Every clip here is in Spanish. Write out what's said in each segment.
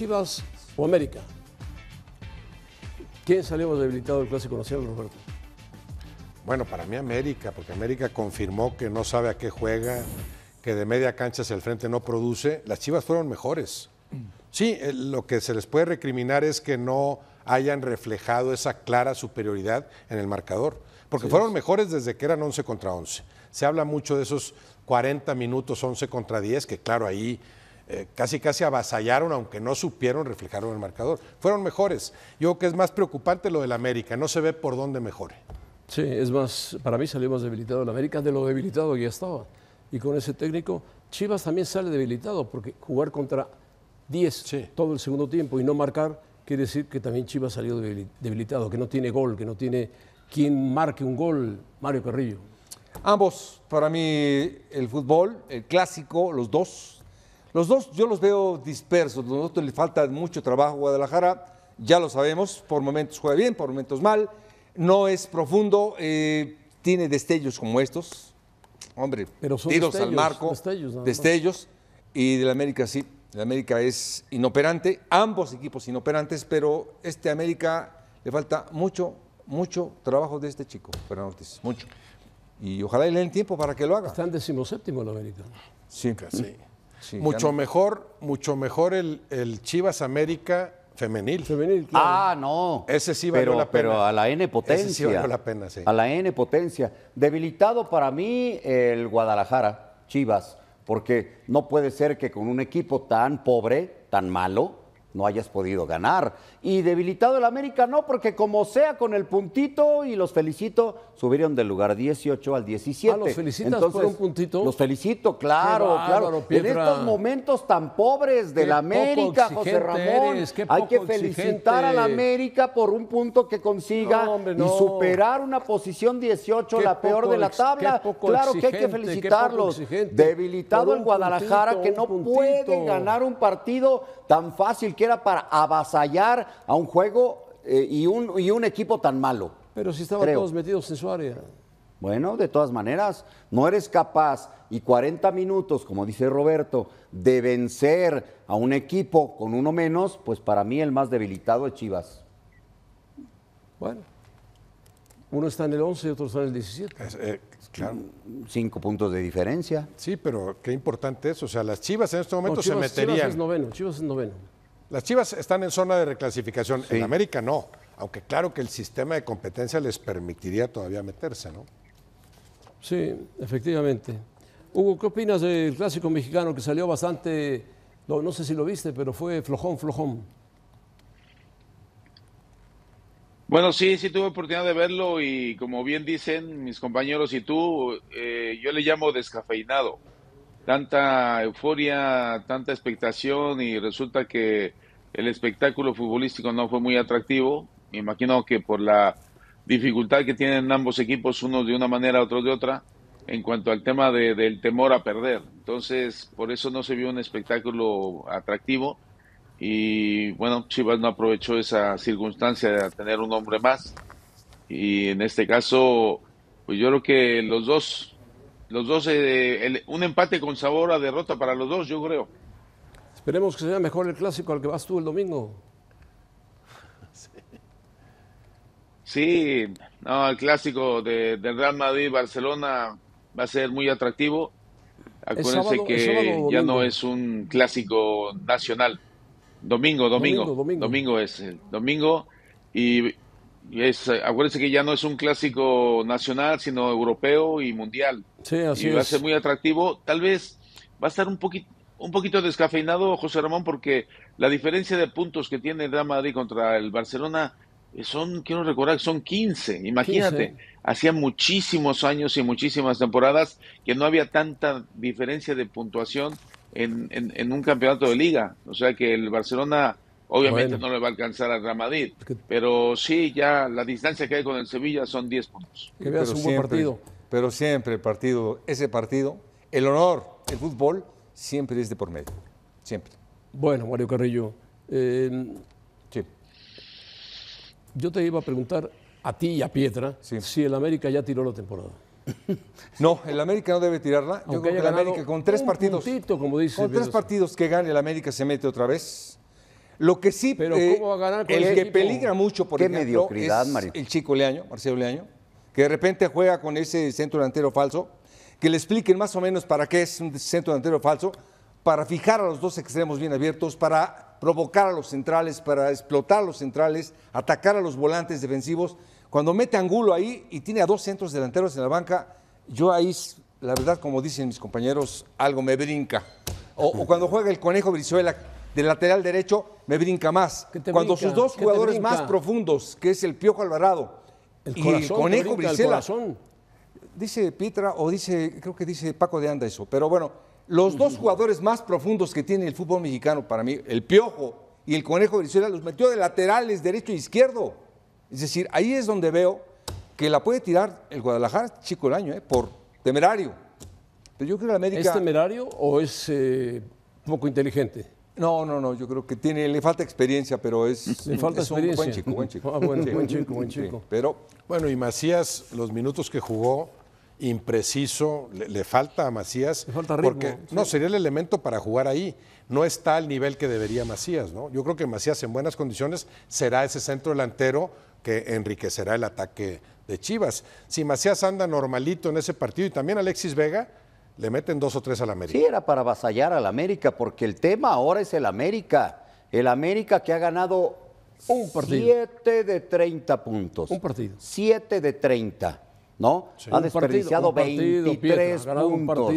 Chivas o América? ¿Quién salió debilitado del Clásico Nacional, Roberto? Bueno, para mí América, porque América confirmó que no sabe a qué juega, que de media cancha hacia el frente no produce. Las Chivas fueron mejores. Sí, eh, lo que se les puede recriminar es que no hayan reflejado esa clara superioridad en el marcador, porque fueron mejores desde que eran 11 contra 11. Se habla mucho de esos 40 minutos 11 contra 10, que claro, ahí eh, casi casi avasallaron, aunque no supieron reflejarlo en el marcador. Fueron mejores. Yo creo que es más preocupante lo del América, no se ve por dónde mejore. Sí, es más, para mí salió más debilitado el América de lo debilitado que ya estaba. Y con ese técnico, Chivas también sale debilitado, porque jugar contra 10 todo el segundo tiempo y no marcar, quiere decir que también Chivas salió debilitado, que no tiene gol, que no tiene quien marque un gol, Mario Carrillo. Ambos, para mí el fútbol, el clásico, los dos los dos yo los veo dispersos, nosotros le falta mucho trabajo a Guadalajara, ya lo sabemos, por momentos juega bien, por momentos mal, no es profundo, eh, tiene destellos como estos, hombre, Pero son al marco, destellos, y del América sí, la América es inoperante, ambos equipos inoperantes, pero este América le falta mucho, mucho trabajo de este chico, Fernando Ortiz, mucho. Y ojalá le den tiempo para que lo haga. Está en decimoséptimo la América. Sí. Casi mucho mejor, mucho mejor el, el Chivas América femenil. Femenil, Ah, no. Ese sí valió la pena. Pero a la N potencia. sí valió la pena, sí. A la N potencia. Debilitado para mí el Guadalajara, Chivas, porque no puede ser que con un equipo tan pobre, tan malo, no hayas podido ganar. Y debilitado el América no, porque como sea con el puntito y los felicito, subieron del lugar 18 al 17. Ah, los Entonces, un puntito. Los felicito, claro, claro. En estos momentos tan pobres del América, José Ramón, hay que felicitar al América por un punto que consiga y superar una posición 18, la peor de la tabla. Claro que hay que felicitarlos. Debilitado el Guadalajara que no puede ganar un partido tan fácil era para avasallar a un juego eh, y, un, y un equipo tan malo. Pero si estaban todos metidos en su área. Bueno, de todas maneras, no eres capaz y 40 minutos, como dice Roberto, de vencer a un equipo con uno menos, pues para mí el más debilitado es Chivas. Bueno, uno está en el 11 y otro está en el 17. Eh, claro. Cinco puntos de diferencia. Sí, pero qué importante es. O sea, las Chivas en este momento se meterían. Chivas es noveno, Chivas es noveno. Las Chivas están en zona de reclasificación, en América no, aunque claro que el sistema de competencia les permitiría todavía meterse, ¿no? Sí, efectivamente. Hugo, ¿qué opinas del clásico mexicano que salió bastante, no, sé si lo viste, pero fue flojón, flojón? Bueno, sí, sí tuve oportunidad de verlo y como bien dicen mis compañeros y tú, eh, yo le llamo descafeinado tanta euforia, tanta expectación y resulta que el espectáculo futbolístico no fue muy atractivo. Me imagino que por la dificultad que tienen ambos equipos, unos de una manera, otros de otra, en cuanto al tema del temor a perder. Entonces, por eso no se vio un espectáculo atractivo. Y bueno, Chivas no aprovechó esa circunstancia de tener un hombre más. Y en este caso, pues yo creo que los dos los dos, eh, un empate con sabor a derrota para los dos, yo creo. Esperemos que sea mejor el clásico al que vas tú el domingo. Sí, no, el clásico de, del Real Madrid-Barcelona va a ser muy atractivo. Acuérdense que ya no es un clásico nacional. Domingo, domingo. Domingo, domingo. domingo es. Eh, domingo y es, acuérdense que ya no es un clásico nacional, sino europeo y mundial. Sí, así y va a ser muy atractivo. Tal vez va a estar un poquito un poquito descafeinado José Ramón porque la diferencia de puntos que tiene el Real Madrid contra el Barcelona eh, son, quiero recordar, son 15, imagínate. Hacía muchísimos años y muchísimas temporadas que no había tanta diferencia de puntuación en, en un campeonato de liga. O sea que el Barcelona Obviamente no le va a alcanzar a Madrid, pero sí, ya la distancia que hay con el Sevilla son 10 puntos. Que pero buen siempre, partido. Pero siempre el partido, ese partido, el honor, el fútbol, siempre es de por medio. Siempre. Bueno, Mario Carrillo. Eh, sí. Yo te iba a preguntar a ti y a Pietra si el América ya tiró la temporada. No, el América no debe tirarla. Yo creo que el América con tres partidos. como dice, con tres partidos que gane el América se mete otra vez lo que sí, eh, el, que peligra mucho, por Qué ejemplo, mediocridad, es el chico Leaño, Marcelo Leaño, que de repente juega con ese centro delantero falso, que le expliquen más o menos para qué es un centro delantero falso, para fijar a los dos extremos bien abiertos, para provocar a los centrales, para explotar a los centrales, atacar a los volantes defensivos. Cuando mete Angulo ahí y tiene a dos centros delanteros en la banca, yo ahí, la verdad, como dicen mis compañeros, algo me brinca. O, o cuando juega el conejo Brizuela, de lateral derecho me brinca más. Cuando sus dos jugadores más profundos, que es el Piojo Alvarado el y el Conejo Brisela, dice Pietra o dice, creo que dice Paco de Anda eso, pero bueno, los dos jugadores más profundos que tiene el fútbol mexicano para mí, el Piojo y el Conejo Brizuela, los metió de laterales, derecho e izquierdo. Es decir, ahí es donde veo que la puede tirar el Guadalajara, chico el año, ¿eh? por temerario. Pero yo creo que la América... ¿Es temerario o es eh, poco inteligente? No, no, no, yo creo que tiene, le falta experiencia, pero es, falta un buen chico, buen chico. buen chico, pero... Bueno, y Macías, los minutos que jugó, impreciso, le, falta a Macías. porque no, sería el elemento para jugar ahí. No está al nivel que debería Macías, ¿no? Yo creo que Macías en buenas condiciones será ese centro delantero que enriquecerá el ataque de Chivas. Si Macías anda normalito en ese partido y también Alexis Vega, le meten dos o tres al América. Sí, era para avasallar al América, porque el tema ahora es el América. El América que ha ganado un partido. 7 de 30 puntos. Un partido. 7 de 30, ¿no? ha han desperdiciado partido, 23 partido, Un puntos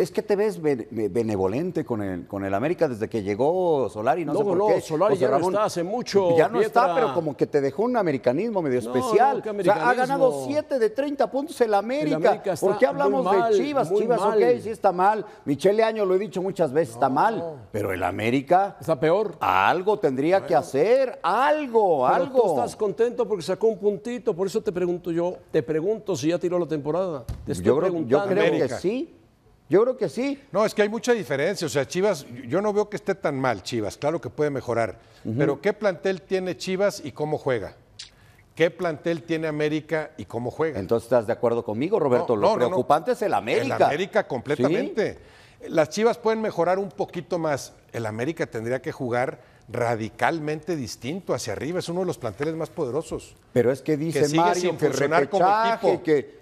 es que te ves benevolente con el, con el América desde que llegó Solari, no, no sé por qué. Solari ya no está hace mucho. Ya no está, pero como que te dejó un americanismo medio especial. ha ganado 7 de 30 puntos el América. ¿Por qué hablamos de Chivas? Chivas, ok, sí está mal. Michele Año, lo he dicho muchas veces, está mal. Pero el América... Está peor. Algo tendría que hacer, algo, algo. Tú estás contento porque sacó un puntito, por eso te pregunto yo, te pregunto si ya tiró la temporada. Te estoy preguntando. Yo creo que sí. Yo creo que sí. No, es que hay mucha diferencia. O sea, Chivas, yo no veo que esté tan mal Chivas. Claro que puede mejorar. Pero ¿qué plantel tiene Chivas y cómo juega? ¿Qué plantel tiene América y cómo juega? Entonces, ¿estás de acuerdo conmigo, Roberto? Lo preocupante es el América. El América completamente. Las Chivas pueden mejorar un poquito más. El América tendría que jugar radicalmente distinto hacia arriba. Es uno de los planteles más poderosos. Pero es que dice Mario que como que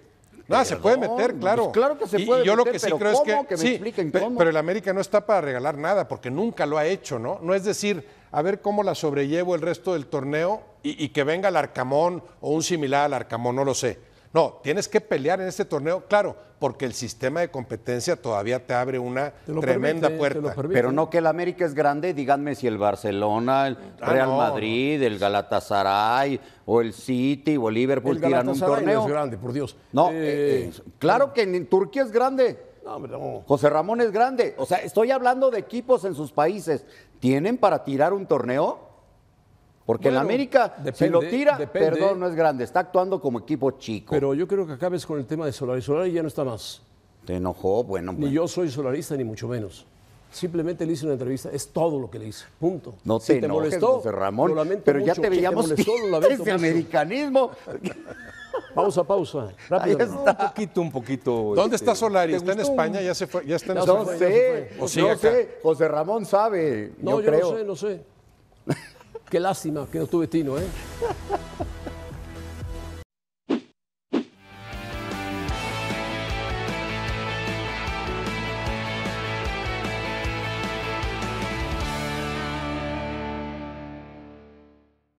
no, se puede meter, pues claro. claro que se puede yo lo que sí creo es que, sí, pero el América no está para regalar nada porque nunca lo ha hecho, ¿no? No es decir, a ver cómo la sobrellevo el resto del torneo y que venga el Arcamón o un similar al Arcamón, no lo sé. No, tienes que pelear en este torneo, claro, porque el sistema de competencia todavía te abre una tremenda puerta. Pero no que el América es grande, díganme si el Barcelona, el ah, Real Madrid, el Galatasaray o el City o el Liverpool tiran un torneo. No grande, por Dios. Eh, eh, claro que en Turquía es grande. No, José Ramón es grande. O sea, estoy hablando de equipos en sus países. ¿Tienen para tirar un torneo? Porque en el América, si lo tira, perdón, no es grande, está actuando como equipo chico. Pero yo creo que acabes con el tema de Solari. Solari ya no está más. Te enojó, bueno. Ni yo soy solarista, ni mucho menos. Simplemente le hice una entrevista, es todo lo que le hice, punto. No te, molestó, José Ramón, pero ya te veíamos te la ese americanismo. Pausa, pausa. Ahí Un poquito, un poquito. ¿Dónde este, está Solari? ¿Está en España? ¿Ya se fue? ¿Ya está en no, España? No sé, no sé. José Ramón sabe. No, yo, no sé, no sé. Qué lástima que no tuve Tino, ¿eh?